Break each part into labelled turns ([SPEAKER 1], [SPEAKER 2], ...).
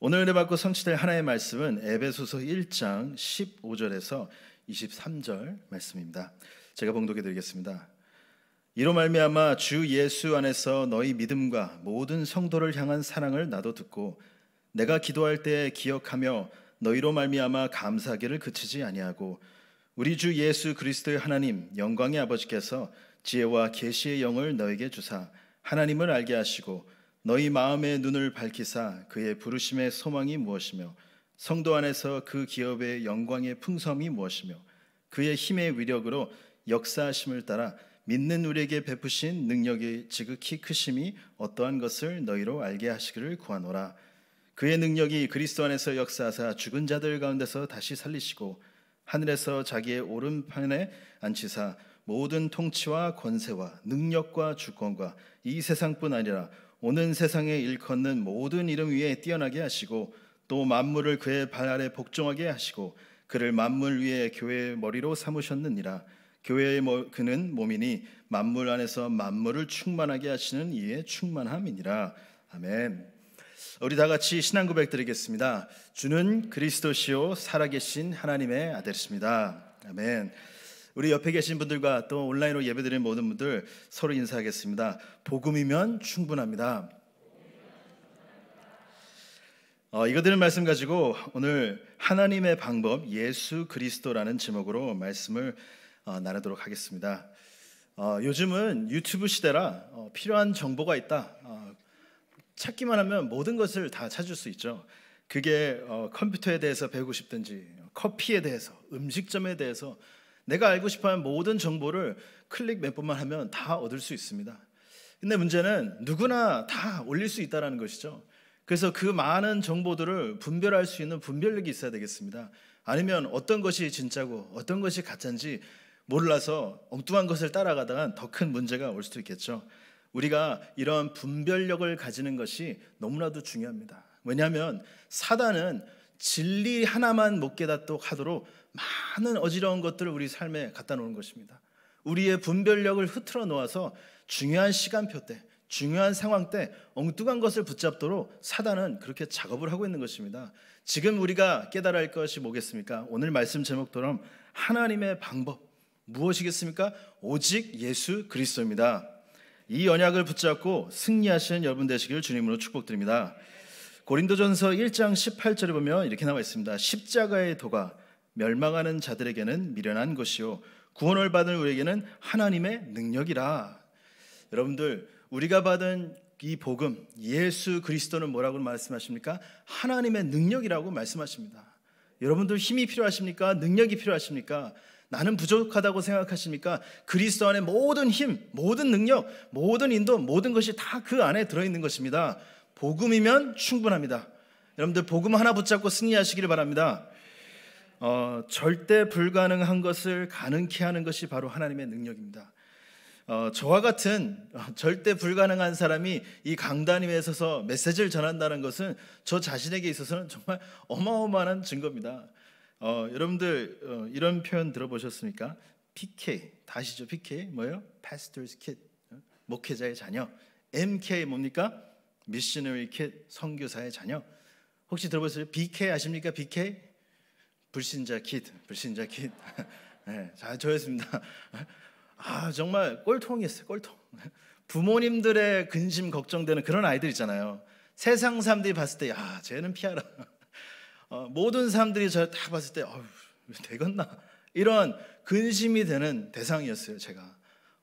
[SPEAKER 1] 오늘 은혜 받고 성취될 하나의 말씀은 에베소서 1장 15절에서 23절 말씀입니다. 제가 봉독해 드리겠습니다. 이로 말미암아 주 예수 안에서 너희 믿음과 모든 성도를 향한 사랑을 나도 듣고 내가 기도할 때 기억하며 너희로 말미암아 감사하기를 그치지 아니하고 우리 주 예수 그리스도의 하나님 영광의 아버지께서 지혜와 계시의 영을 너에게 주사 하나님을 알게 하시고 너희 마음의 눈을 밝히사 그의 부르심의 소망이 무엇이며 성도 안에서 그 기업의 영광의 풍성이 무엇이며 그의 힘의 위력으로 역사하심을 따라 믿는 우리에게 베푸신 능력의 지극히 크심이 어떠한 것을 너희로 알게 하시기를 구하노라. 그의 능력이 그리스도 안에서 역사하사 죽은 자들 가운데서 다시 살리시고 하늘에서 자기의 오른편에 앉히사 모든 통치와 권세와 능력과 주권과 이 세상뿐 아니라 오는 세상에 일컫는 모든 이름 위에 뛰어나게 하시고 또 만물을 그의 발 아래 복종하게 하시고 그를 만물 위에 교회의 머리로 삼으셨느니라 교회의 그는 몸이니 만물 안에서 만물을 충만하게 하시는 이의 충만함이니라 아멘. 우리 다 같이 신앙 고백 드리겠습니다. 주는 그리스도시요 살아계신 하나님의 아들이십니다. 아멘. 우리 옆에 계신 분들과 또 온라인으로 예배드리는 모든 분들 서로 인사하겠습니다. 복음이면 충분합니다. 어, 이거 드는 말씀 가지고 오늘 하나님의 방법 예수 그리스도라는 제목으로 말씀을 어, 나누도록 하겠습니다. 어, 요즘은 유튜브 시대라 어, 필요한 정보가 있다. 어, 찾기만 하면 모든 것을 다 찾을 수 있죠. 그게 어, 컴퓨터에 대해서 배우고 싶든지 커피에 대해서 음식점에 대해서 내가 알고 싶어하는 모든 정보를 클릭 몇 번만 하면 다 얻을 수 있습니다. 근데 문제는 누구나 다 올릴 수 있다라는 것이죠. 그래서 그 많은 정보들을 분별할 수 있는 분별력이 있어야 되겠습니다. 아니면 어떤 것이 진짜고 어떤 것이 가짜인지 몰라서 엉뚱한 것을 따라가다간 더 큰 문제가 올 수도 있겠죠. 우리가 이런 분별력을 가지는 것이 너무나도 중요합니다. 왜냐하면 사단은 진리 하나만 못 깨닫도록 하도록 많은 어지러운 것들을 우리 삶에 갖다 놓는 것입니다. 우리의 분별력을 흐트러 놓아서 중요한 시간표 때, 중요한 상황 때 엉뚱한 것을 붙잡도록 사단은 그렇게 작업을 하고 있는 것입니다. 지금 우리가 깨달아야 할 것이 뭐겠습니까? 오늘 말씀 제목처럼 하나님의 방법 무엇이겠습니까? 오직 예수 그리스도입니다. 이 언약을 붙잡고 승리하시는 여러분 되시길 주님으로 축복드립니다. 고린도전서 1장 18절에 보면 이렇게 나와 있습니다. 십자가의 도가 멸망하는 자들에게는 미련한 것이요 구원을 받은 우리에게는 하나님의 능력이라. 여러분들 우리가 받은 이 복음 예수 그리스도는 뭐라고 말씀하십니까? 하나님의 능력이라고 말씀하십니다. 여러분들 힘이 필요하십니까? 능력이 필요하십니까? 나는 부족하다고 생각하십니까? 그리스도 안에 모든 힘, 모든 능력, 모든 인도, 모든 것이 다 그 안에 들어 있는 것입니다. 복음이면 충분합니다. 여러분들 복음 하나 붙잡고 승리하시기를 바랍니다. 어, 절대 불가능한 것을 가능케 하는 것이 바로 하나님의 능력입니다. 어, 저와 같은 절대 불가능한 사람이 이 강단 임에 서서 메시지를 전한다는 것은 저 자신에게 있어서는 정말 어마어마한 증거입니다. 어, 여러분들 어, 이런 표현 들어보셨습니까? PK 다시죠 PK 뭐예요? Pastor's Kid 어? 목회자의 자녀 MK 뭡니까? 미셔너리 킷 선교사의 자녀 혹시 들어보셨어요? BK 아십니까? BK 불신자 킷 불신자 킷 네, 자, 저였습니다. 아 정말 꼴통이었어요 꼴통 부모님들의 근심 걱정되는 그런 아이들 있잖아요 세상 사람들이 봤을 때야 쟤는 피하라 어, 모든 사람들이 저다 봤을 때 어휴 되겠나 이런 근심이 되는 대상이었어요 제가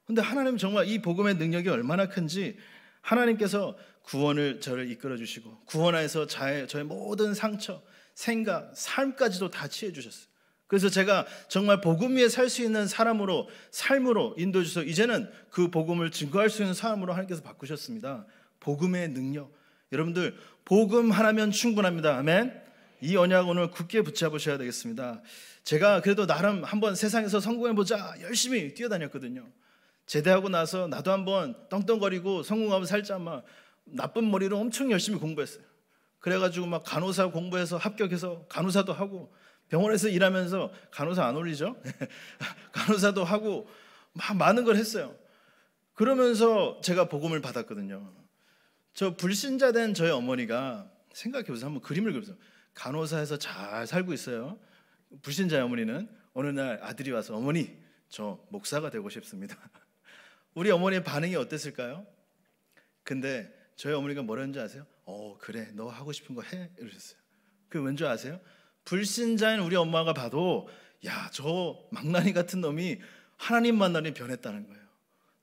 [SPEAKER 1] 근데 하나님 정말 이 복음의 능력이 얼마나 큰지 하나님께서 구원을 저를 이끌어 주시고 구원하여서 저의, 저의 모든 상처, 생각, 삶까지도 다 치해 주셨어요. 그래서 제가 정말 복음 위에 살 수 있는 사람으로 삶으로 인도 주셔서 이제는 그 복음을 증거할 수 있는 사람으로 하나님께서 바꾸셨습니다. 복음의 능력. 여러분들 복음 하나면 충분합니다. 아멘. 이 언약 오늘 굳게 붙잡으셔야 되겠습니다. 제가 그래도 나름 한번 세상에서 성공해 보자 열심히 뛰어다녔거든요. 제대하고 나서 나도 한번 떵떵거리고 성공하고 살자 마 나쁜 머리로 엄청 열심히 공부했어요. 그래가지고 막 간호사 공부해서 합격해서 간호사도 하고 병원에서 일하면서 간호사 안 올리죠? 간호사도 하고 막 많은 걸 했어요. 그러면서 제가 복음을 받았거든요. 저 불신자 된 저희 어머니가 생각해 보세요. 한번 그림을 그려보세요. 간호사에서 잘 살고 있어요. 불신자 어머니는 어느 날 아들이 와서 어머니 저 목사가 되고 싶습니다. 우리 어머니의 반응이 어땠을까요? 근데 저희 어머니가 뭐라는지 아세요? 어 그래 너 하고 싶은 거해 이러셨어요. 그 왠지 아세요? 불신자인 우리 엄마가 봐도 야저 망나니 같은 놈이 하나님 만나니 변했다는 거예요.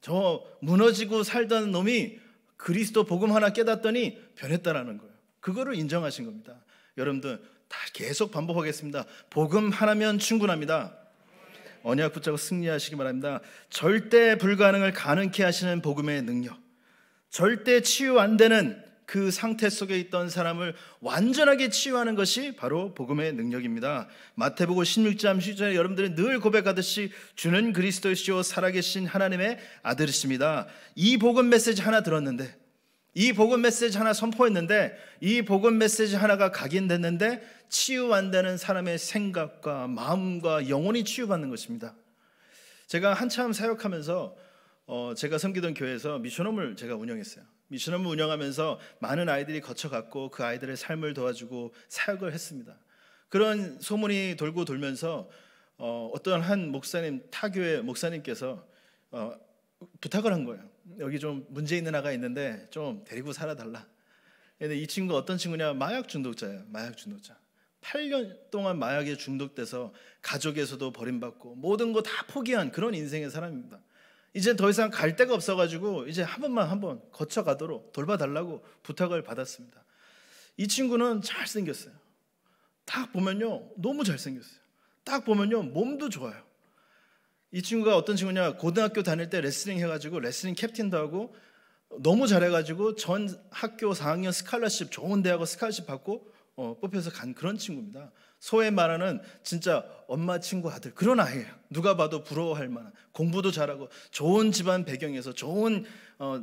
[SPEAKER 1] 저 무너지고 살던 놈이 그리스도 복음 하나 깨닫더니 변했다라는 거예요. 그거를 인정하신 겁니다. 여러분들 다 계속 반복하겠습니다. 복음 하나면 충분합니다. 언약 붙잡고 승리하시기 바랍니다. 절대 불가능을 가능케 하시는 복음의 능력. 절대 치유 안 되는 그 상태 속에 있던 사람을 완전하게 치유하는 것이 바로 복음의 능력입니다. 마태복음 16장 1절에 여러분들이 늘 고백하듯이 주는 그리스도시요 살아계신 하나님의 아들이십니다. 이 복음 메시지 하나 들었는데 이 복음 메시지 하나 선포했는데 이 복음 메시지 하나가 각인됐는데 치유 안 되는 사람의 생각과 마음과 영혼이 치유받는 것입니다. 제가 한참 사역하면서 어, 제가 섬기던 교회에서 미션홈을 제가 운영했어요. 미션홈을 운영하면서 많은 아이들이 거쳐갔고 그 아이들의 삶을 도와주고 사역을 했습니다. 그런 소문이 돌고 돌면서 어, 어떤 한 목사님 타교회 목사님께서 어, 부탁을 한 거예요. 여기 좀 문제 있는 아가 있는데 좀 데리고 살아달라. 근데 이 친구 어떤 친구냐? 마약 중독자예요. 마약 중독자. 8년 동안 마약에 중독돼서 가족에서도 버림받고 모든 거 다 포기한 그런 인생의 사람입니다. 이젠 더 이상 갈 데가 없어가지고 이제 한 번만 한 번 거쳐가도록 돌봐달라고 부탁을 받았습니다. 이 친구는 잘생겼어요. 딱 보면요. 너무 잘생겼어요. 딱 보면요. 몸도 좋아요. 이 친구가 어떤 친구냐. 고등학교 다닐 때 레슬링 해가지고 레슬링 캡틴도 하고 너무 잘해가지고 전 학교 4학년 스칼러십 좋은 대학을 스칼러십 받고 어, 뽑혀서 간 그런 친구입니다. 소위 말하는 진짜 엄마 친구 아들 그런 아이예요. 누가 봐도 부러워할 만한 공부도 잘하고 좋은 집안 배경에서 좋은 어,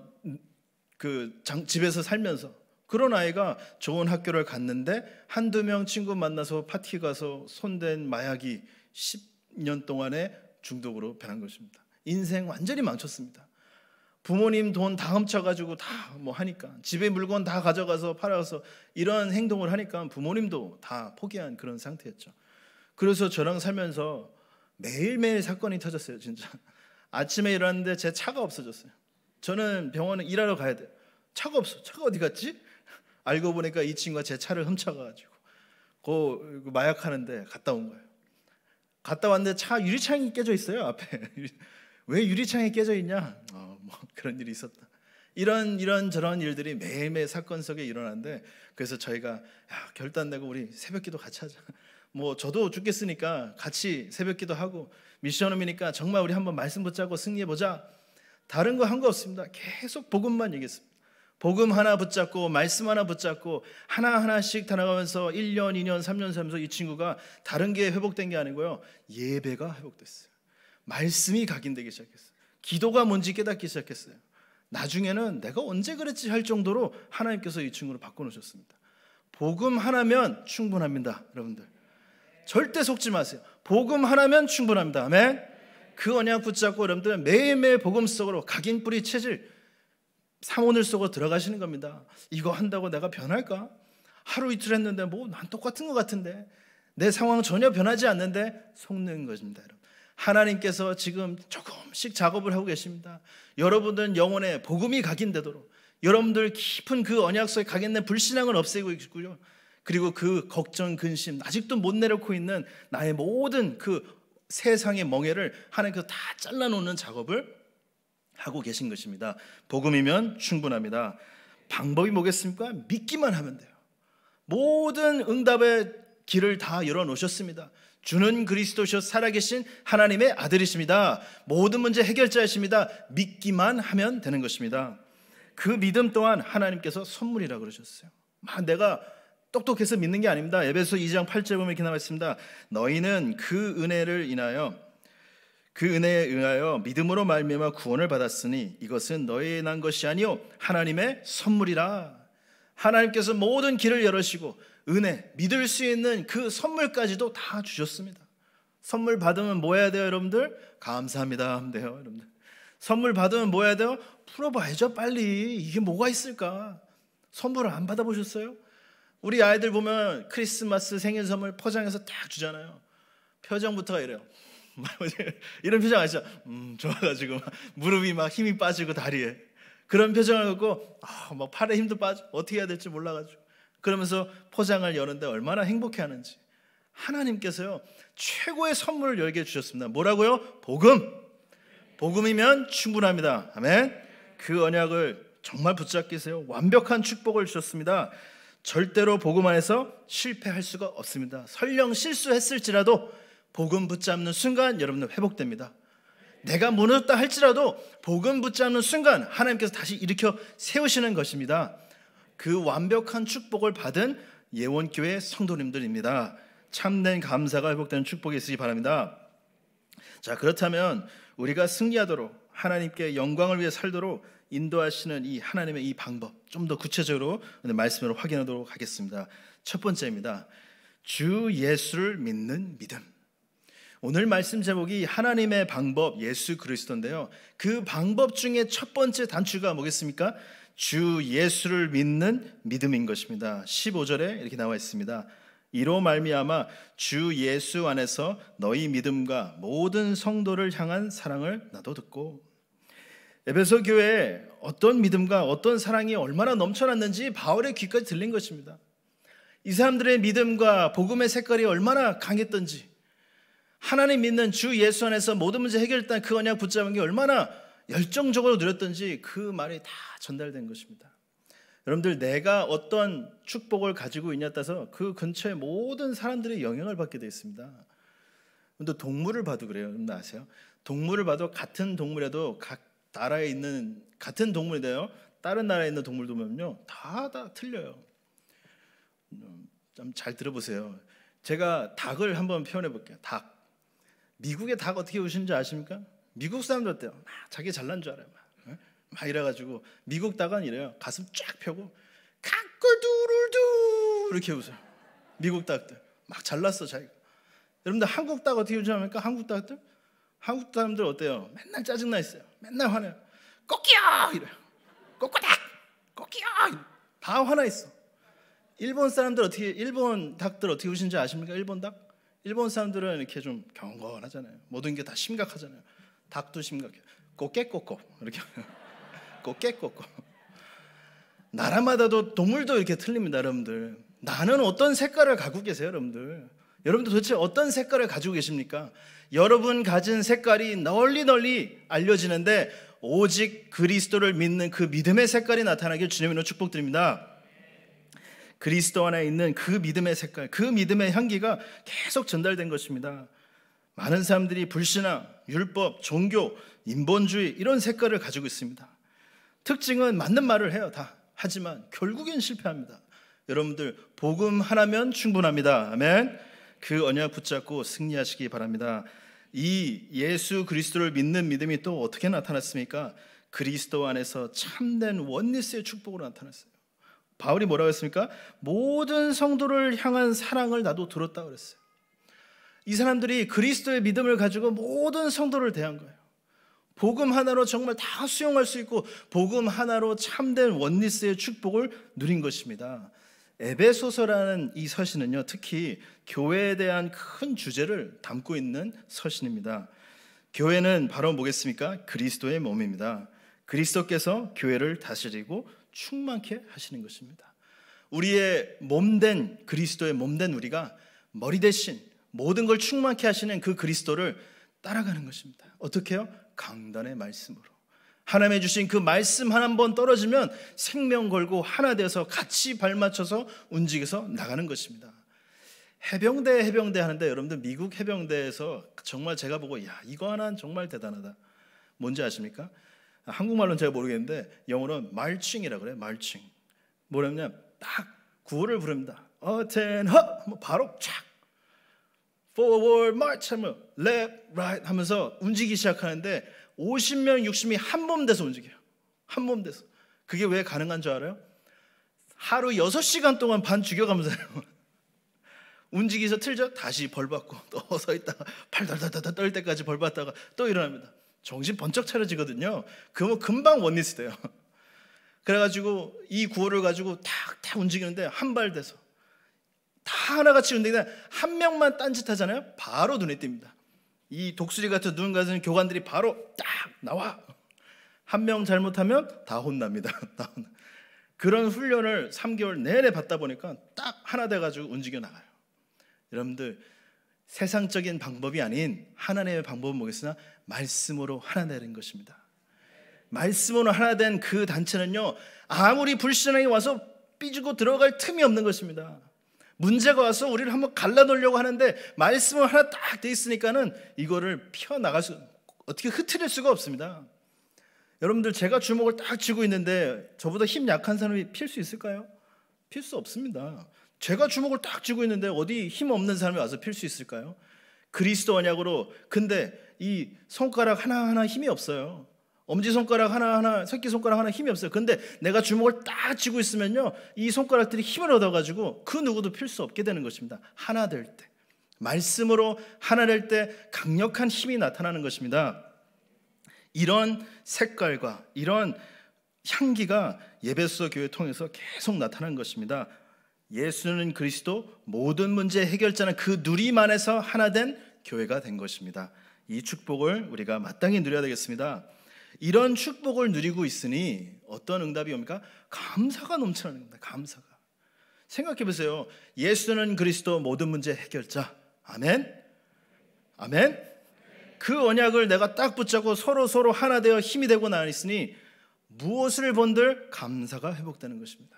[SPEAKER 1] 그 장, 집에서 살면서 그런 아이가 좋은 학교를 갔는데 한두 명 친구 만나서 파티 가서 손댄 마약이 10년 동안에 중독으로 변한 것입니다. 인생 완전히 망쳤습니다. 부모님 돈 다 훔쳐가지고 다 뭐 하니까 집에 물건 다 가져가서 팔아서 이런 행동을 하니까 부모님도 다 포기한 그런 상태였죠. 그래서 저랑 살면서 매일매일 사건이 터졌어요, 진짜. 아침에 일어났는데 제 차가 없어졌어요. 저는 병원에 일하러 가야 돼요. 차가 없어. 차가 어디 갔지? 알고 보니까 이 친구가 제 차를 훔쳐가지고 고 그, 그 마약하는데 갔다 온 거예요. 갔다 왔는데 차 유리창이 깨져 있어요 앞에. 왜 유리창이 깨져 있냐? 뭐 그런 일이 있었다. 이런 이런 저런 일들이 매일매일 사건 속에 일어나는데 그래서 저희가 야, 결단 내고 우리 새벽기도 같이 하자. 뭐 저도 죽겠으니까 같이 새벽기도 하고 미션홈이니까 정말 우리 한번 말씀 붙잡고 승리해 보자. 다른 거 한거 거 없습니다. 계속 복음만 얘기했습니다. 복음 하나 붙잡고 말씀 하나 붙잡고 하나하나씩 다나가면서 1년, 2년, 3년 살면서 이 친구가 다른 게 회복된 게 아니고요. 예배가 회복됐어요. 말씀이 각인되기 시작했어요. 기도가 뭔지 깨닫기 시작했어요. 나중에는 내가 언제 그랬지 할 정도로 하나님께서 이 친구를 바꿔놓으셨습니다. 복음 하나면 충분합니다, 여러분들. 절대 속지 마세요. 복음 하나면 충분합니다. 아멘. 그 언약 붙잡고 여러분들 매일매일 복음 속으로 각인 뿌리 체질 사모늘 속으로 들어가시는 겁니다. 이거 한다고 내가 변할까? 하루 이틀 했는데 뭐 난 똑같은 것 같은데 내 상황 전혀 변하지 않는데 속는 것입니다, 여러분. 하나님께서 지금 조금씩 작업을 하고 계십니다. 여러분은 영혼에 복음이 각인되도록 여러분들 깊은 그 언약 속에 각인된 불신앙을 없애고 있고요. 그리고 그 걱정, 근심, 아직도 못 내려놓고 있는 나의 모든 그 세상의 멍해를 하나님께서 다 잘라놓는 작업을 하고 계신 것입니다. 복음이면 충분합니다. 방법이 뭐겠습니까? 믿기만 하면 돼요. 모든 응답의 길을 다 열어놓으셨습니다. 주는 그리스도시요 살아계신 하나님의 아들이십니다. 모든 문제 해결자이십니다. 믿기만 하면 되는 것입니다. 그 믿음 또한 하나님께서 선물이라 그러셨어요. 아, 내가 똑똑해서 믿는 게 아닙니다. 에베소 2장 8절 보면 이렇게 나와 있습니다. 너희는 그 은혜를 인하여 그 은혜에 의하여 믿음으로 말미암아 구원을 받았으니 이것은 너희의 난 것이 아니요 하나님의 선물이라. 하나님께서 모든 길을 열으시고 은혜, 믿을 수 있는 그 선물까지도 다 주셨습니다. 선물 받으면 뭐 해야 돼요, 여러분들? 감사합니다 하면 돼요, 여러분들. 선물 받으면 뭐 해야 돼요? 풀어봐야죠, 빨리. 이게 뭐가 있을까? 선물을 안 받아보셨어요? 우리 아이들 보면 크리스마스 생일 선물 포장해서 딱 주잖아요. 표정부터가 이래요. 이런 표정 아시죠? 음, 좋아가지고 막 무릎이 막 힘이 빠지고 다리에 그런 표정을 갖고 아, 막 팔에 힘도 빠져 어떻게 해야 될지 몰라가지고 그러면서 포장을 여는데 얼마나 행복해 하는지. 하나님께서요, 최고의 선물을 열게 주셨습니다. 뭐라고요? 복음. 복음이면 충분합니다. 아멘. 그 언약을 정말 붙잡기세요. 완벽한 축복을 주셨습니다. 절대로 복음 안에서 실패할 수가 없습니다. 설령 실수했을지라도 복음 붙잡는 순간 여러분은 회복됩니다. 내가 무너졌다 할지라도 복음 붙잡는 순간 하나님께서 다시 일으켜 세우시는 것입니다. 그 완벽한 축복을 받은 예원교회 성도님들입니다. 참된 감사가 회복되는 축복이 있으시 바랍니다. 자, 그렇다면 우리가 승리하도록 하나님께 영광을 위해 살도록 인도하시는 이 하나님의 이 방법 좀 더 구체적으로 오늘 말씀으로 확인하도록 하겠습니다. 첫 번째입니다. 주 예수를 믿는 믿음. 오늘 말씀 제목이 하나님의 방법 예수 그리스도인데요. 그 방법 중에 첫 번째 단추가 뭐겠습니까? 주 예수를 믿는 믿음인 것입니다. 15절에 이렇게 나와 있습니다. 이로 말미암아 주 예수 안에서 너희 믿음과 모든 성도를 향한 사랑을 나도 듣고 에베소 교회에 어떤 믿음과 어떤 사랑이 얼마나 넘쳐났는지 바울의 귀까지 들린 것입니다. 이 사람들의 믿음과 복음의 색깔이 얼마나 강했던지 하나님 믿는 주 예수 안에서 모든 문제 해결단 그 언약 붙잡은 게 얼마나 열정적으로 누렸던지그 말이 다 전달된 것입니다. 여러분들 내가 어떤 축복을 가지고 있냐 따서 그 근처의 모든 사람들의 영향을 받게 되어 있습니다. 근데 동물을 봐도 그래요. 여러분 아세요? 동물을 봐도 같은 동물에도 각 나라에 있는 같은 동물이돼요. 다른 나라에 있는 동물도 보면요. 다 다 틀려요. 좀잘 음, 들어보세요. 제가 닭을 한번 표현해 볼게요. 닭. 미국의 닭 어떻게 오신지 아십니까? 미국 사람들 어때요? 자기 잘난 줄 알아요. 막, 막 이래가지고 미국 다간 이래요. 가슴 쫙 펴고 카끌두룰두 이렇게 웃어요. 미국 닭들 막 잘났어 자기가. 여러분들 한국 닭 어떻게 유지합니까? 한국 닭들? 한국 사람들 어때요? 맨날 짜증나 있어요. 맨날 화내요. 꼬끼야 이래요. 꼬꼬닭 꼬끼야 다 화나 있어. 일본 사람들 어떻게 일본 닭들 어떻게 우신지 아십니까? 일본 닭? 일본 사람들은 이렇게 좀 경건하잖아요. 모든 게 다 심각하잖아요. 닭도 심각해요. 꼬깨꼬꼬 이렇게 꼬깨꼬꼬 나라마다도 동물도 이렇게 틀립니다, 여러분들. 나는 어떤 색깔을 갖고 계세요, 여러분들? 여러분들 도대체 어떤 색깔을 가지고 계십니까? 여러분 가진 색깔이 널리 널리 알려지는데 오직 그리스도를 믿는 그 믿음의 색깔이 나타나길 주님의 으로 축복드립니다. 그리스도 안에 있는 그 믿음의 색깔, 그 믿음의 향기가 계속 전달된 것입니다. 많은 사람들이 불신앙, 율법, 종교, 인본주의 이런 색깔을 가지고 있습니다. 특징은 맞는 말을 해요, 다. 하지만 결국엔 실패합니다. 여러분들 복음 하나면 충분합니다. 아멘. 그 언약 붙잡고 승리하시기 바랍니다. 이 예수 그리스도를 믿는 믿음이 또 어떻게 나타났습니까? 그리스도 안에서 참된 원리스의 축복으로 나타났어요. 바울이 뭐라고 했습니까? 모든 성도를 향한 사랑을 나도 들었다 그랬어요. 이 사람들이 그리스도의 믿음을 가지고 모든 성도를 대한 거예요. 복음 하나로 정말 다 수용할 수 있고 복음 하나로 참된 원리스의 축복을 누린 것입니다. 에베소서라는 이 서신은요, 특히 교회에 대한 큰 주제를 담고 있는 서신입니다. 교회는 바로 뭐겠습니까? 그리스도의 몸입니다. 그리스도께서 교회를 다스리고 충만케 하시는 것입니다. 우리의 몸 된 그리스도의 몸된 우리가 머리 대신 모든 걸 충만케 하시는 그 그리스도를 따라가는 것입니다. 어떻게요? 강단의 말씀으로. 하나님의 주신 그 말씀 한 번 떨어지면 생명 걸고 하나 돼서 같이 발맞춰서 움직여서 나가는 것입니다. 해병대 해병대 하는데 여러분들 미국 해병대에서 정말 제가 보고 야 이거 하나는 정말 대단하다. 뭔지 아십니까? 한국말로는 제가 모르겠는데 영어로는 말칭이라 그래. 말칭. 뭐냐면 딱 구호를 부릅니다. 어텐허 뭐 바로 착 forward march 하면 left, right 하면서 움직이기 시작하는데 50명, 60명이 한 몸 돼서 움직여요. 한 몸 돼서. 그게 왜 가능한 줄 알아요? 하루 6시간 동안 반 죽여가면서 움직이서 틀죠? 다시 벌 받고 또 서 있다가 팔덜덜덜 떨 때까지 벌 받다가 또 일어납니다. 정신 번쩍 차려지거든요. 그러면 뭐 금방 원리스 돼요. 그래가지고 이 구호를 가지고 탁탁 움직이는데 한 발 돼서 다 하나같이 운동인데 한 명만 딴짓하잖아요. 바로 눈에 띕니다. 이 독수리 같은 눈 가진 교관들이 바로 딱 나와. 한 명 잘못하면 다 혼납니다. 그런 훈련을 3개월 내내 받다 보니까 딱 하나 돼가지고 움직여 나가요. 여러분들 세상적인 방법이 아닌 하나님의 방법은 뭐겠으나 말씀으로 하나 되는 것입니다. 말씀으로 하나 된 그 단체는요 아무리 불신앙이 와서 삐지고 들어갈 틈이 없는 것입니다. 문제가 와서 우리를 한번 갈라놓으려고 하는데 말씀을 하나 딱 돼 있으니까는 이거를 펴나갈 수 어떻게 흐트릴 수가 없습니다. 여러분들 제가 주먹을 딱 쥐고 있는데 저보다 힘 약한 사람이 필 수 있을까요? 필 수 없습니다. 제가 주먹을 딱 쥐고 있는데 어디 힘 없는 사람이 와서 필 수 있을까요? 그리스도 언약으로 근데 이 손가락 하나하나 힘이 없어요. 엄지손가락 하나하나, 새끼손가락 하나 힘이 없어요. 근데 내가 주먹을 딱 쥐고 있으면요. 이 손가락들이 힘을 얻어가지고 그 누구도 필 수 없게 되는 것입니다. 하나 될 때. 말씀으로 하나 될 때 강력한 힘이 나타나는 것입니다. 이런 색깔과 이런 향기가 예배소 교회 통해서 계속 나타난 것입니다. 예수는 그리스도 모든 문제 해결자는 그 누림 안에서 하나 된 교회가 된 것입니다. 이 축복을 우리가 마땅히 누려야 되겠습니다. 이런 축복을 누리고 있으니 어떤 응답이 옵니까? 감사가 넘치는 겁니다. 감사가. 생각해 보세요. 예수는 그리스도 모든 문제 해결자. 아멘. 아멘. 그 언약을 내가 딱 붙잡고 서로 서로 하나 되어 힘이 되고 나있으니 무엇을 본들 감사가 회복되는 것입니다.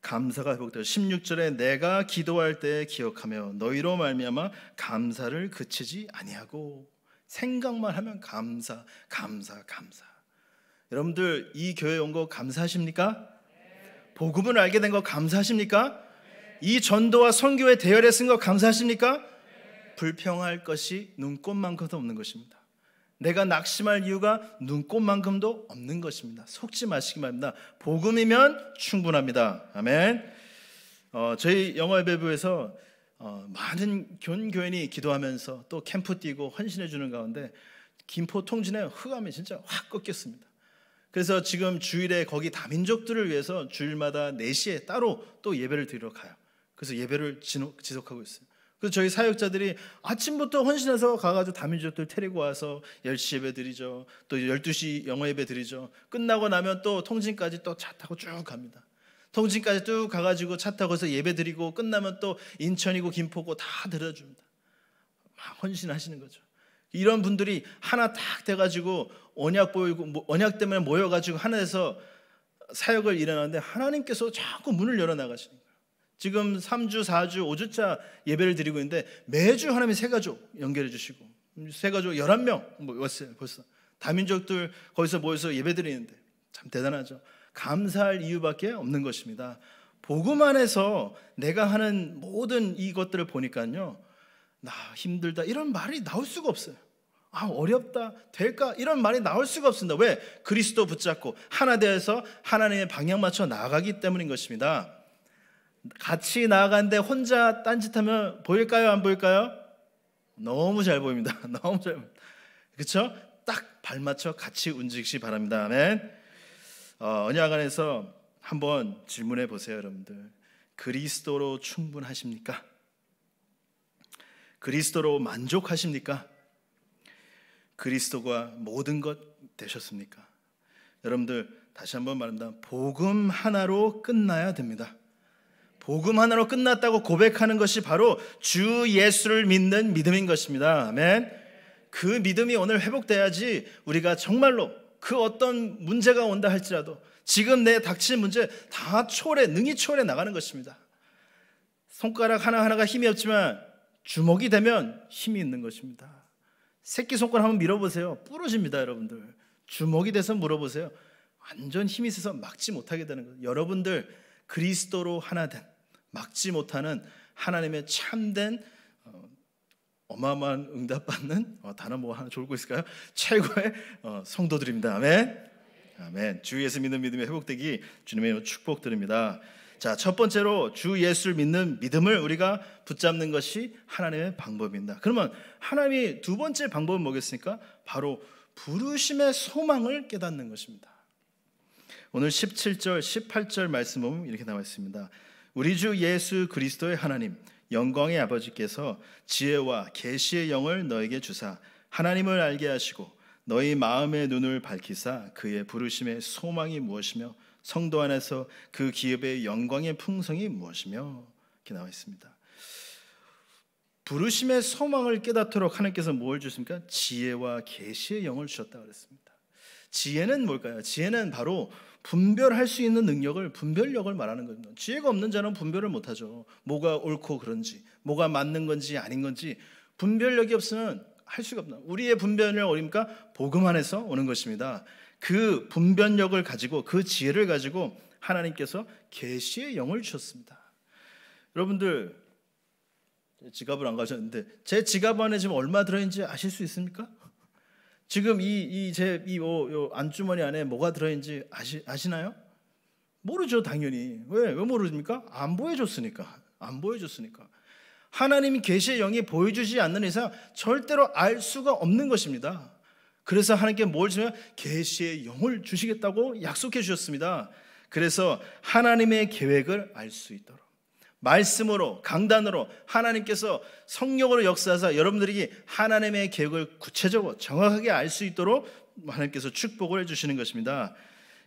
[SPEAKER 1] 감사가 회복되어 16절에 내가 기도할 때 기억하며 너희로 말미암아 감사를 그치지 아니하고 생각만 하면 감사, 감사, 감사. 여러분들 이 교회 온 거 감사하십니까? 복음을 알게 된 거 감사하십니까? 이 전도와 선교에 대열에 쓴 거 감사하십니까? 불평할 것이 눈꽃만큼도 없는 것입니다. 내가 낙심할 이유가 눈꽃만큼도 없는 것입니다. 속지 마시기 바랍니다. 복음이면 충분합니다. 아멘. 어, 저희 영어 배부에서 어, 많은 교 견교인이 기도하면서 또 캠프 뛰고 헌신해 주는 가운데 김포 통진의 흑암이 진짜 확 꺾였습니다. 그래서 지금 주일에 거기 다민족들을 위해서 주일마다 4시에 따로 또 예배를 드리러 가요. 그래서 예배를 지속하고 있어요. 그래서 저희 사역자들이 아침부터 헌신해서 가가지고 다민족들 데리고 와서 10시 예배 드리죠. 또 12시 영어 예배 드리죠. 끝나고 나면 또 통진까지 또 차 타고 쭉 갑니다. 통신까지 쭉 가가지고 차 타고서 예배 드리고 끝나면 또 인천이고 김포고 다 들어줍니다. 막 헌신하시는 거죠. 이런 분들이 하나 딱 돼가지고 언약 보이고 뭐 언약 때문에 모여가지고 하나에서 사역을 일어나는데 하나님께서 자꾸 문을 열어 나가시는 거예요. 지금 3주, 4주, 5주차 예배를 드리고 있는데 매주 하나님이 세 가족 연결해 주시고 세 가족 11명 뭐 왔어요 벌써 다민족들 거기서 모여서 예배 드리는데 참 대단하죠. 감사할 이유밖에 없는 것입니다. 보고만 해서 내가 하는 모든 이것들을 보니까요. 나 힘들다 이런 말이 나올 수가 없어요. 아, 어렵다, 될까? 이런 말이 나올 수가 없습니다. 왜? 그리스도 붙잡고 하나 되어서 하나님의 방향 맞춰 나아가기 때문인 것입니다. 같이 나아가는데 혼자 딴짓하면 보일까요? 안 보일까요? 너무 잘 보입니다. 너무 잘보입니딱 발맞춰 같이 움직이시 바랍니다. 아멘. 어, 언약 안에서 한번 질문해 보세요, 여러분들. 그리스도로 충분하십니까? 그리스도로 만족하십니까? 그리스도가 모든 것 되셨습니까? 여러분들 다시 한번 말합니다. 복음 하나로 끝나야 됩니다. 복음 하나로 끝났다고 고백하는 것이 바로 주 예수를 믿는 믿음인 것입니다. 아멘. 그 믿음이 오늘 회복돼야지 우리가 정말로 그 어떤 문제가 온다 할지라도 지금 내 닥친 문제 다 초월해 능히 초월해 나가는 것입니다. 손가락 하나하나가 힘이 없지만 주먹이 되면 힘이 있는 것입니다. 새끼 손가락 한번 밀어보세요. 부러집니다, 여러분들. 주먹이 돼서 물어보세요. 완전 힘이 있어서 막지 못하게 되는 거예요. 여러분들 그리스도로 하나 된 막지 못하는 하나님의 참된 어마어마한 응답받는 어, 단어 뭐 하나 졸고 있을까요? 최고의 어, 성도들입니다. 아멘. 아멘. 주 예수 믿는 믿음의 회복되기 주님의 축복드립니다. 자, 첫 번째로 주 예수를 믿는 믿음을 우리가 붙잡는 것이 하나님의 방법입니다. 그러면 하나님이 두 번째 방법은 뭐겠습니까? 바로 부르심의 소망을 깨닫는 것입니다. 오늘 17절, 18절 말씀 보면 이렇게 나와 있습니다. 우리 주 예수 그리스도의 하나님 영광의 아버지께서 지혜와 계시의 영을 너에게 주사 하나님을 알게 하시고 너희 마음의 눈을 밝히사 그의 부르심의 소망이 무엇이며 성도 안에서 그 기업의 영광의 풍성이 무엇이며 이렇게 나와 있습니다. 부르심의 소망을 깨닫도록 하나님께서 뭘 주십니까? 지혜와 계시의 영을 주셨다 그랬습니다. 지혜는 뭘까요? 지혜는 바로 분별할 수 있는 능력을 분별력을 말하는 겁니다. 지혜가 없는 자는 분별을 못 하죠. 뭐가 옳고 그런지, 뭐가 맞는 건지 아닌 건지 분별력이 없으면 할 수가 없나. 우리의 분별을 어립니까? 복음 안에서 오는 것입니다. 그 분별력을 가지고 그 지혜를 가지고 하나님께서 계시의 영을 주셨습니다. 여러분들 지갑을 안 가셨는데 제 지갑 안에 지금 얼마 들어 있는지 아실 수 있습니까? 지금 이 이제이 안주머니 안에 뭐가 들어있는지 아시, 아시나요? 모르죠 당연히 왜왜 왜 모르십니까? 안 보여줬으니까 안 보여줬으니까 하나님이 계시의 영이 보여주지 않는 이상 절대로 알 수가 없는 것입니다. 그래서 하나님께 뭘 주면 계시의 영을 주시겠다고 약속해 주셨습니다. 그래서 하나님의 계획을 알 수 있도록. 말씀으로 강단으로 하나님께서 성령으로 역사하사 여러분들이 하나님의 계획을 구체적으로 정확하게 알 수 있도록 하나님께서 축복을 해주시는 것입니다.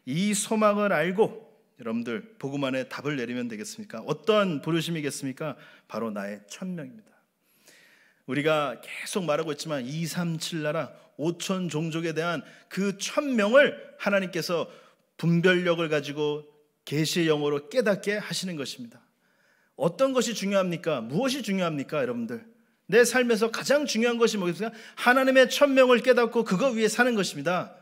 [SPEAKER 1] 이 소망을 알고 여러분들 복음 안에 답을 내리면 되겠습니까? 어떠 부르심이겠습니까? 바로 나의 천명입니다. 우리가 계속 말하고 있지만 2, 3, 7 나라 5천 종족에 대한 그 천명을 하나님께서 분별력을 가지고 계시의 영어로 깨닫게 하시는 것입니다. 어떤 것이 중요합니까? 무엇이 중요합니까? 여러분들. 내 삶에서 가장 중요한 것이 뭐겠습니까? 하나님의 천명을 깨닫고 그거 위에 사는 것입니다.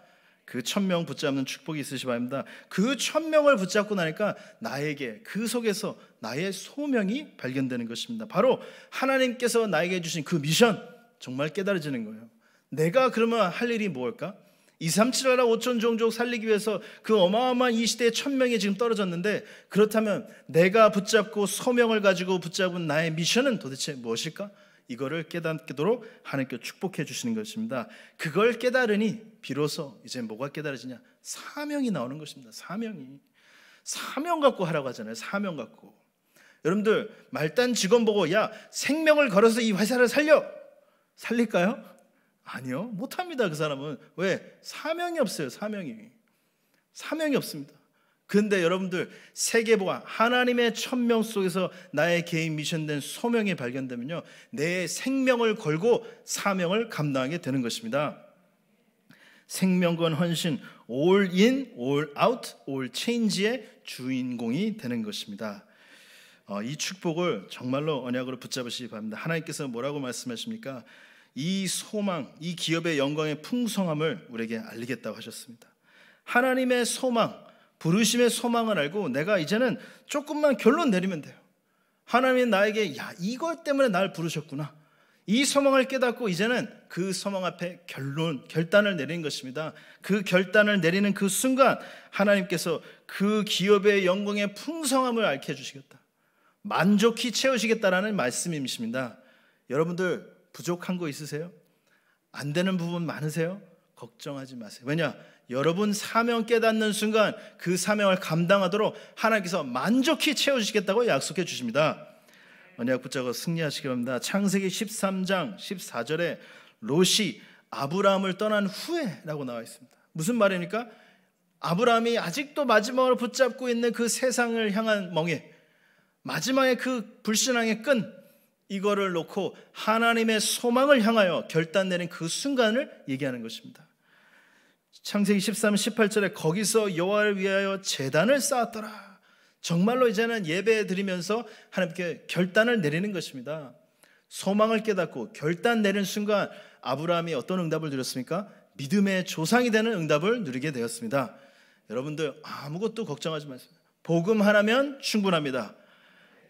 [SPEAKER 1] 그 천명 붙잡는 축복이 있으시 바랍니다. 그 천명을 붙잡고 나니까 나에게 그 속에서 나의 소명이 발견되는 것입니다. 바로 하나님께서 나에게 주신 그 미션 정말 깨달아지는 거예요. 내가 그러면 할 일이 뭘까? 237 나라 5천 종족 살리기 위해서 그 어마어마한 이 시대에 천 명이 지금 떨어졌는데 그렇다면 내가 붙잡고 소명을 가지고 붙잡은 나의 미션은 도대체 무엇일까? 이거를 깨닫도록 하나님께 축복해 주시는 것입니다. 그걸 깨달으니 비로소 이제 뭐가 깨달아지냐? 사명이 나오는 것입니다. 사명이 사명 갖고 하라고 하잖아요. 사명 갖고 여러분들 말단 직원 보고 야 생명을 걸어서 이 회사를 살려 살릴까요? 아니요. 못합니다. 그 사람은. 왜? 사명이 없어요. 사명이. 사명이 없습니다. 근데 여러분들 세계보아 하나님의 천명 속에서 나의 개인 미션된 소명이 발견되면요 내 생명을 걸고 사명을 감당하게 되는 것입니다. 생명건 헌신 all in, all out, all change의 주인공이 되는 것입니다. 어, 이 축복을 정말로 언약으로 붙잡으시기 바랍니다. 하나님께서 뭐라고 말씀하십니까? 이 소망, 이 기업의 영광의 풍성함을 우리에게 알리겠다고 하셨습니다. 하나님의 소망, 부르심의 소망을 알고 내가 이제는 조금만 결론 내리면 돼요. 하나님이 나에게 야, 이것 때문에 날 부르셨구나. 이 소망을 깨닫고 이제는 그 소망 앞에 결론, 결단을 내린 것입니다. 그 결단을 내리는 그 순간 하나님께서 그 기업의 영광의 풍성함을 알게 해주시겠다. 만족히 채우시겠다라는 말씀이십니다. 여러분들 부족한 거 있으세요? 안 되는 부분 많으세요? 걱정하지 마세요. 왜냐? 여러분 사명 깨닫는 순간 그 사명을 감당하도록 하나님께서 만족히 채워주시겠다고 약속해 주십니다. 언약 붙잡고 승리하시기 바랍니다. 창세기 13장 14절에 롯이 아브라함을 떠난 후에라고 나와 있습니다. 무슨 말입니까? 아브라함이 아직도 마지막으로 붙잡고 있는 그 세상을 향한 멍에, 마지막에 그 불신앙의 끈, 이거를 놓고 하나님의 소망을 향하여 결단내는 그 순간을 얘기하는 것입니다. 창세기 13, 18절에 거기서 여호와를 위하여 재단을 쌓았더라. 정말로 이제는 예배 드리면서 하나님께 결단을 내리는 것입니다. 소망을 깨닫고 결단 내는 순간 아브라함이 어떤 응답을 드렸습니까? 믿음의 조상이 되는 응답을 누리게 되었습니다. 여러분들 아무것도 걱정하지 마세요. 복음 하나면 충분합니다.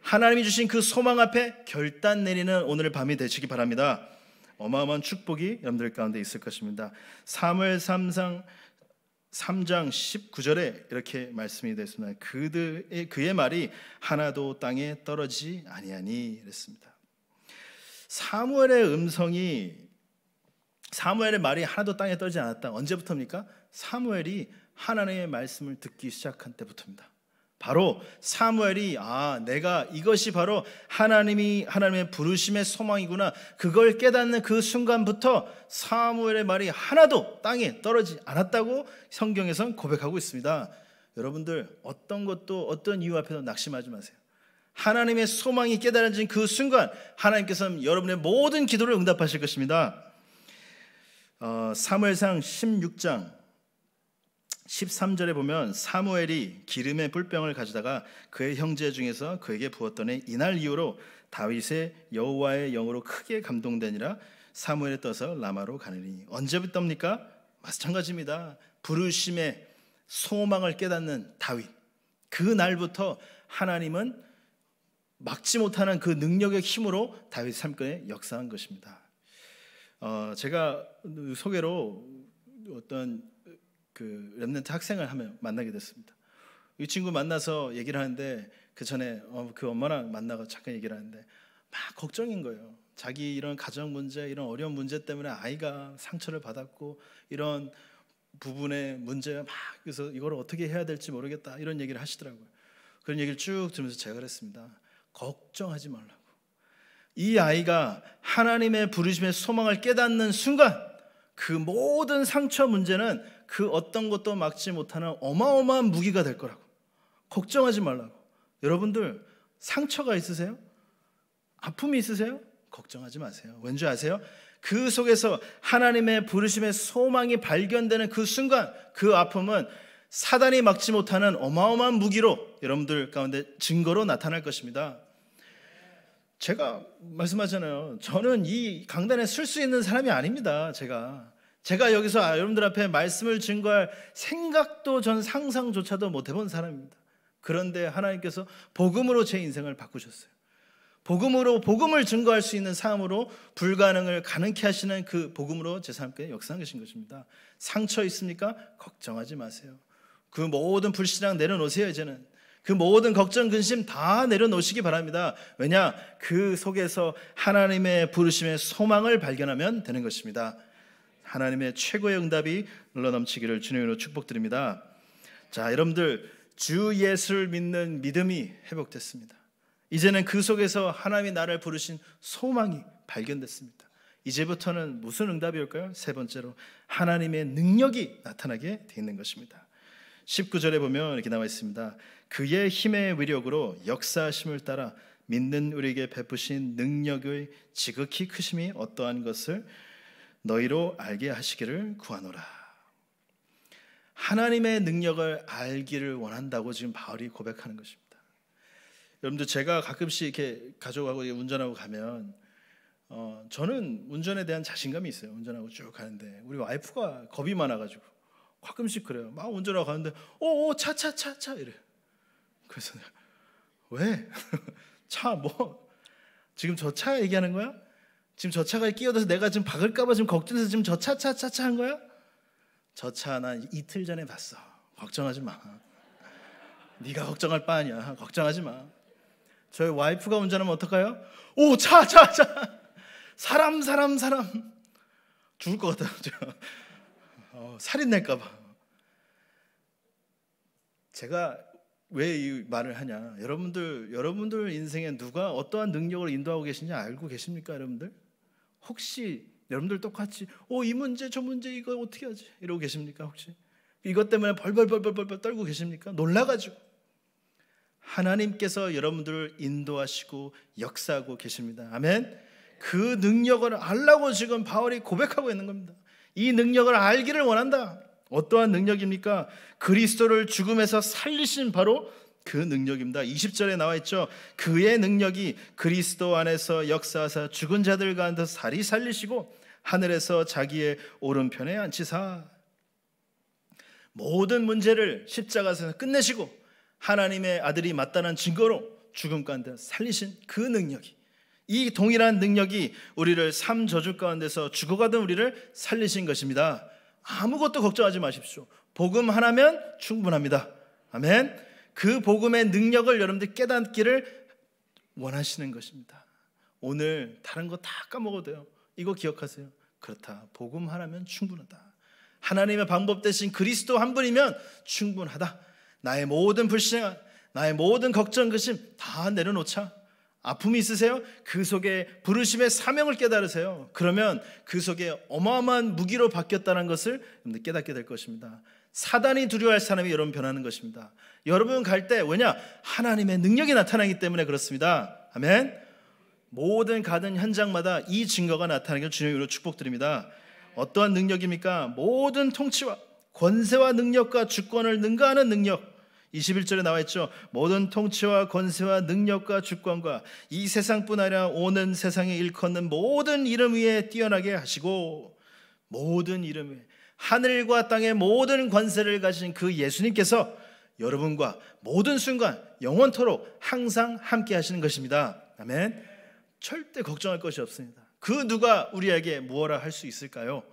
[SPEAKER 1] 하나님이 주신 그 소망 앞에 결단 내리는 오늘 밤이 되시기 바랍니다. 어마어마한 축복이 여러분들 가운데 있을 것입니다. 3월 3상 3장 19절에 이렇게 말씀이 되어 습니다 그들의 그의 말이 하나도 땅에 떨어지 아니하니 이랬습니다. 사무엘의 음성이 사무엘의 말이 하나도 땅에 떨지 않았다. 언제부터입니까? 사무엘이 하나님의 말씀을 듣기 시작한 때부터입니다. 바로 사무엘이 아 내가 이것이 바로 하나님이 하나님의 부르심의 소망이구나 그걸 깨닫는 그 순간부터 사무엘의 말이 하나도 땅에 떨어지지 않았다고 성경에선 고백하고 있습니다. 여러분들 어떤 것도 어떤 이유 앞에서 낙심하지 마세요. 하나님의 소망이 깨달아진 그 순간 하나님께서는 여러분의 모든 기도를 응답하실 것입니다. 어, 사무엘상 16장 13절에 보면 사무엘이 기름의 불병을 가져다가 그의 형제 중에서 그에게 부었더니 이날 이후로 다윗의 여호와의 영으로 크게 감동되니라 사무엘에 떠서 라마로 가느니 언제부터입니까? 마찬가지입니다. 부르심의 소망을 깨닫는 다윗. 그 날부터 하나님은 막지 못하는 그 능력의 힘으로 다윗 삶권에 역사한 것입니다. 어, 제가 소개로 어떤 그 랩런트 학생을 하며 만나게 됐습니다. 이 친구 만나서 얘기를 하는데 그 전에 어, 그 엄마랑 만나가 잠깐 얘기를 하는데 막 걱정인 거예요. 자기 이런 가정 문제, 이런 어려운 문제 때문에 아이가 상처를 받았고 이런 부분의 문제 막 그래서 이걸 어떻게 해야 될지 모르겠다 이런 얘기를 하시더라고요. 그런 얘기를 쭉 들으면서 제가 그랬습니다. 걱정하지 말라고. 이 아이가 하나님의 부르심의 소망을 깨닫는 순간 그 모든 상처 문제는 그 어떤 것도 막지 못하는 어마어마한 무기가 될 거라고. 걱정하지 말라고. 여러분들 상처가 있으세요? 아픔이 있으세요? 걱정하지 마세요. 왠지 아세요? 그 속에서 하나님의 부르심의 소망이 발견되는 그 순간 그 아픔은 사단이 막지 못하는 어마어마한 무기로 여러분들 가운데 증거로 나타날 것입니다. 제가 말씀하잖아요. 저는 이 강단에 쓸수 있는 사람이 아닙니다. 제가 제가 여기서 아, 여러분들 앞에 말씀을 증거할 생각도 전 상상조차도 못 해본 사람입니다. 그런데 하나님께서 복음으로 제 인생을 바꾸셨어요. 복음으로 복음을 증거할 수 있는 삶으로 불가능을 가능케 하시는 그 복음으로 제 삶께 역사하신 것입니다. 상처 있습니까? 걱정하지 마세요. 그 모든 불신앙 내려놓으세요 이제는. 그 모든 걱정 근심 다 내려놓으시기 바랍니다. 왜냐? 그 속에서 하나님의 부르심의 소망을 발견하면 되는 것입니다. 하나님의 최고의 응답이 흘러넘치기를 주님으로 축복드립니다. 자, 여러분들 주 예수를 믿는 믿음이 회복됐습니다. 이제는 그 속에서 하나님이 나를 부르신 소망이 발견됐습니다. 이제부터는 무슨 응답이 올까요? 세 번째로 하나님의 능력이 나타나게 되 있는 것입니다. 19절에 보면 이렇게 나와 있습니다. 그의 힘의 위력으로 역사심을 따라 믿는 우리에게 베푸신 능력의 지극히 크심이 어떠한 것을 너희로 알게 하시기를 구하노라. 하나님의 능력을 알기를 원한다고 지금 바울이 고백하는 것입니다. 여러분들 제가 가끔씩 이렇게 가져가고 운전하고 가면 어, 저는 운전에 대한 자신감이 있어요. 운전하고 쭉 가는데 우리 와이프가 겁이 많아가지고 가끔씩 그래요. 막 운전하고 가는데 오오 어, 어, 차차차차 이래. 그래서 왜? 차 뭐? 지금 저 차 얘기하는 거야? 지금 저 차가 끼어들어서 내가 지금 박을까봐 지금 걱정해서 지금 저 차, 차, 차, 차 한 거야? 저차나 이틀 전에 봤어. 걱정하지 마. 네가 걱정할 바 아니야. 걱정하지 마. 저희 와이프가 운전하면 어떡해요? 오, 차, 차, 차. 사람, 사람, 사람. 죽을 것 같아요. 어, 살인 날까봐. 제가 왜 이 말을 하냐? 여러분들, 여러분들 인생에 누가 어떠한 능력을 인도하고 계신지 알고 계십니까, 여러분들? 혹시 여러분들 똑같이 어이 문제 저 문제 이거 어떻게 하지 이러고 계십니까 혹시 이것 때문에 벌벌벌벌벌 떨고 계십니까 놀라가지고 하나님께서 여러분들을 인도하시고 역사하고 계십니다 아멘 그 능력을 알라고 지금 바울이 고백하고 있는 겁니다 이 능력을 알기를 원한다 어떠한 능력입니까 그리스도를 죽음에서 살리신 바로 그 능력입니다. 20절에 나와 있죠. 그의 능력이 그리스도 안에서 역사하사 죽은 자들 가운데서 살이 살리시고 하늘에서 자기의 오른편에 앉히사 모든 문제를 십자가에서 끝내시고 하나님의 아들이 맞다는 증거로 죽음 가운데 살리신 그 능력이 이 동일한 능력이 우리를 삼 저주 가운데서 죽어가던 우리를 살리신 것입니다. 아무것도 걱정하지 마십시오. 복음 하나면 충분합니다. 아멘. 그 복음의 능력을 여러분들 깨닫기를 원하시는 것입니다. 오늘 다른 거 다 까먹어도 돼요. 이거 기억하세요. 그렇다. 복음 하나면 충분하다. 하나님의 방법 대신 그리스도 한 분이면 충분하다. 나의 모든 불신한 나의 모든 걱정 그심 다 내려놓자. 아픔이 있으세요? 그 속에 부르심의 사명을 깨달으세요. 그러면 그 속에 어마어마한 무기로 바뀌었다는 것을 깨닫게 될 것입니다. 사단이 두려워할 사람이 여러분 변하는 것입니다. 여러분 갈 때 왜냐? 하나님의 능력이 나타나기 때문에 그렇습니다. 아멘. 모든 가든 현장마다 이 증거가 나타나길 주님의 이으로 축복드립니다. 어떠한 능력입니까? 모든 통치와 권세와 능력과 주권을 능가하는 능력. 21절에 나와 있죠. 모든 통치와 권세와 능력과 주권과 이 세상뿐 아니라 오는 세상에 일컫는 모든 이름 위에 뛰어나게 하시고 모든 이름 위에 하늘과 땅의 모든 권세를 가진 그 예수님께서 여러분과 모든 순간 영원토록 항상 함께 하시는 것입니다. 아멘. 절대 걱정할 것이 없습니다. 그 누가 우리에게 무엇을 할수 있을까요?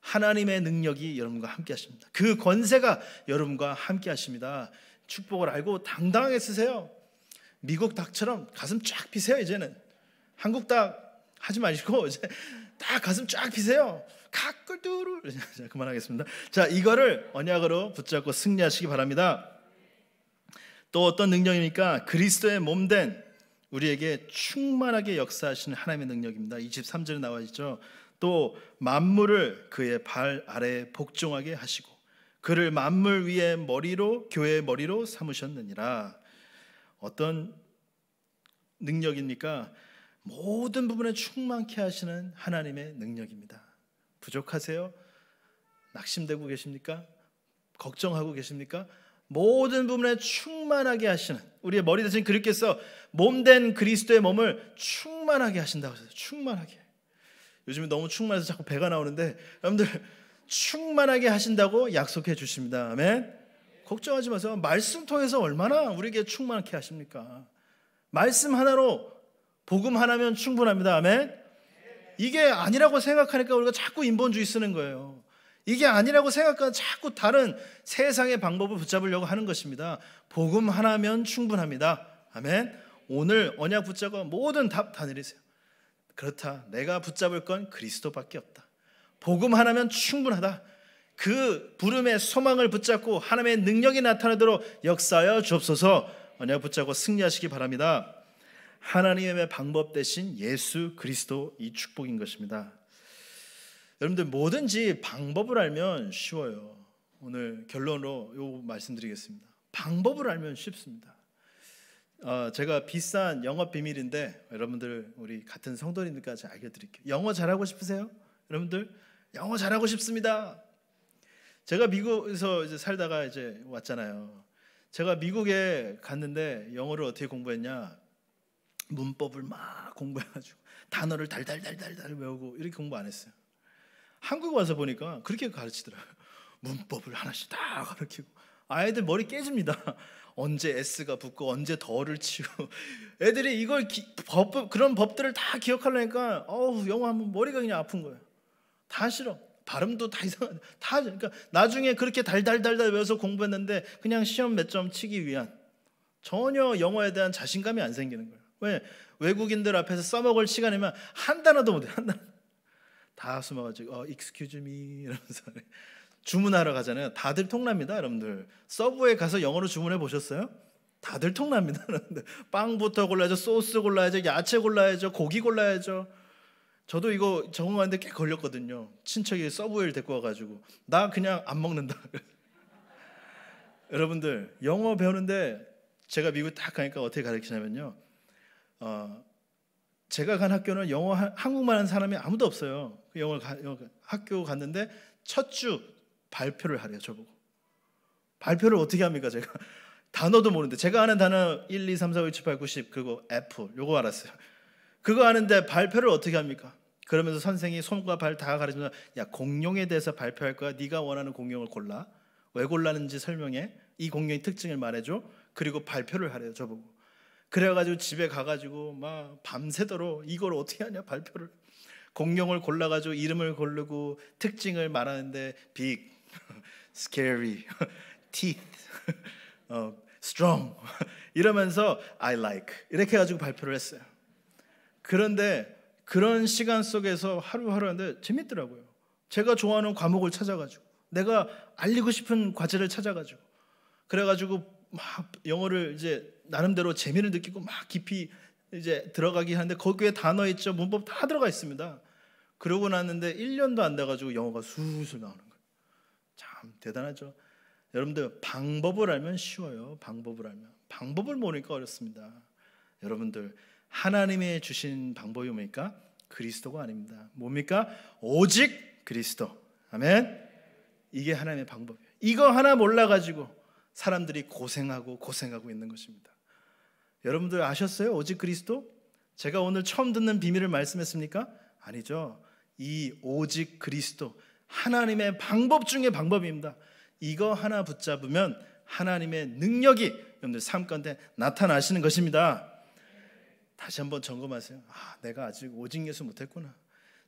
[SPEAKER 1] 하나님의 능력이 여러분과 함께 하십니다. 그 권세가 여러분과 함께 하십니다. 축복을 알고 당당하게 쓰세요. 미국 닭처럼 가슴 쫙 피세요, 이제는. 한국 닭 하지 마시고 이제 다 가슴 쫙 피세요. 각글두루 자, 그만하겠습니다. 자, 이거를 언약으로 붙잡고 승리하시기 바랍니다. 또 어떤 능력입니까? 그리스도의 몸 된 우리에게 충만하게 역사하시는 하나님의 능력입니다. 23절에 나와 있죠. 또 만물을 그의 발 아래 복종하게 하시고 그를 만물 위에 머리로 교회의 머리로 삼으셨느니라. 어떤 능력입니까? 모든 부분에 충만케 하시는 하나님의 능력입니다. 부족하세요? 낙심되고 계십니까? 걱정하고 계십니까? 모든 부분에 충만하게 하시는 우리의 머리 대신 그리스께 몸된 그리스도의 몸을 충만하게 하신다고 하셨어요. 충만하게. 요즘에 너무 충만해서 자꾸 배가 나오는데 여러분들 충만하게 하신다고 약속해 주십니다. 아멘. 걱정하지 마세요. 말씀 통해서 얼마나 우리에게 충만하게 하십니까? 말씀 하나로 복음 하나면 충분합니다. 아멘. 이게 아니라고 생각하니까 우리가 자꾸 인본주의 쓰는 거예요. 이게 아니라고 생각하니까 자꾸 다른 세상의 방법을 붙잡으려고 하는 것입니다. 복음 하나면 충분합니다. 아멘. 오늘 언약 붙잡고 모든 답 다 내리세요. 그렇다. 내가 붙잡을 건 그리스도밖에 없다. 복음 하나면 충분하다. 그 부름의 소망을 붙잡고 하나님의 능력이 나타나도록 역사하여 주옵소서. 언약 붙잡고 승리하시기 바랍니다. 하나님의 방법 대신 예수 그리스도 이 축복인 것입니다. 여러분들 뭐든지 방법을 알면 쉬워요. 오늘 결론으로 요 말씀드리겠습니다. 방법을 알면 쉽습니다. 어, 제가 비싼 영어 비밀인데 여러분들 우리 같은 성도니까 제 알려드릴게요. 영어 잘하고 싶으세요? 여러분들 영어 잘하고 싶습니다. 제가 미국에서 이제 살다가 이제 왔잖아요. 제가 미국에 갔는데 영어를 어떻게 공부했냐? 문법을 막 공부해가지고 단어를 달달달달달 외우고 이렇게 공부 안 했어요. 한국 와서 보니까 그렇게 가르치더라고요. 문법을 하나씩 다 가르치고 아이들 머리 깨집니다. 언제 S가 붙고 언제 더를 치고 애들이 이걸 기, 법, 그런 법들을 다 기억하려니까 어우 영어 하면 머리가 그냥 아픈 거예요. 다 싫어. 발음도 다 이상한 다 그러니까 나중에 그렇게 달달달달 외워서 공부했는데 그냥 시험 몇 점 치기 위한 전혀 영어에 대한 자신감이 안 생기는 거예요. 왜? 외국인들 앞에서 써먹을 시간이면 한 단어도 못해. 한 단어. 다 숨어가지고 어, excuse me 이러면서 주문하러 가잖아요. 다들 통납니다, 여러분들. 서브에 가서 영어로 주문해 보셨어요? 다들 통납니다. 여러분 빵부터 골라야죠, 소스 골라야죠, 야채 골라야죠, 고기 골라야죠. 저도 이거 적응하는데 꽤 걸렸거든요. 친척이 서브웨이를 데리고 와가지고 나 그냥 안 먹는다. 여러분들 영어 배우는데 제가 미국 에딱 가니까 어떻게 가르치냐면요. 어, 제가 간 학교는 영어 한국말 하는 사람이 아무도 없어요. 그 영어, 영 그 학교 갔는데 첫 주 발표를 하래요 저보고. 발표를 어떻게 합니까 제가 단어도 모르는데 제가 아는 단어 1, 2, 3, 4, 5, 6, 7, 8, 9, 10 그리고 F 요거 알았어요. 그거 아는데 발표를 어떻게 합니까? 그러면서 선생이 손과 발 다 가르치면서 야 공룡에 대해서 발표할 거야. 네가 원하는 공룡을 골라. 왜골랐는지 설명해. 이 공룡의 특징을 말해줘. 그리고 발표를 하래요 저보고. 그래가지고 집에 가가지고 막 밤새도록 이걸 어떻게 하냐 발표를 공룡을 골라가지고 이름을 고르고 특징을 말하는데 big, scary, teeth, 어, strong 이러면서 I like 이렇게 해가지고 발표를 했어요. 그런데 그런 시간 속에서 하루하루 하는데 재밌더라고요. 제가 좋아하는 과목을 찾아가지고 내가 알리고 싶은 과제를 찾아가지고 그래가지고 막 영어를 이제 나름대로 재미를 느끼고 막 깊이 이제 들어가기 하는데 거기에 그 단어 있죠. 문법 다 들어가 있습니다. 그러고 났는데 1년도 안 돼 가지고 영어가 술술 나오는 거예요. 참 대단하죠. 여러분들 방법을 알면 쉬워요. 방법을 알면. 방법을 모르니까 어렵습니다. 여러분들 하나님의 주신 방법이 뭡니까? 그리스도가 아닙니다. 뭡니까? 오직 그리스도. 아멘. 이게 하나님의 방법이에요. 이거 하나 몰라 가지고 사람들이 고생하고 고생하고 있는 것입니다. 여러분들 아셨어요? 오직 그리스도? 제가 오늘 처음 듣는 비밀을 말씀했습니까? 아니죠. 이 오직 그리스도 하나님의 방법 중의 방법입니다. 이거 하나 붙잡으면 하나님의 능력이 여러분들 삶 가운데 나타나시는 것입니다. 다시 한번 점검하세요. 아, 내가 아직 오직 예수 못했구나.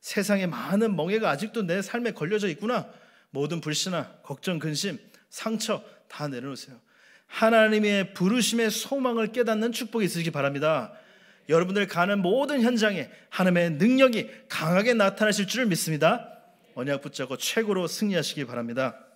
[SPEAKER 1] 세상의 많은 멍해가 아직도 내 삶에 걸려져 있구나. 모든 불신아, 걱정, 근심, 상처 다 내려놓으세요. 하나님의 부르심의 소망을 깨닫는 축복이 있으시기 바랍니다. 여러분들 가는 모든 현장에 하나님의 능력이 강하게 나타나실 줄 믿습니다. 언약 붙잡고 최고로 승리하시기 바랍니다.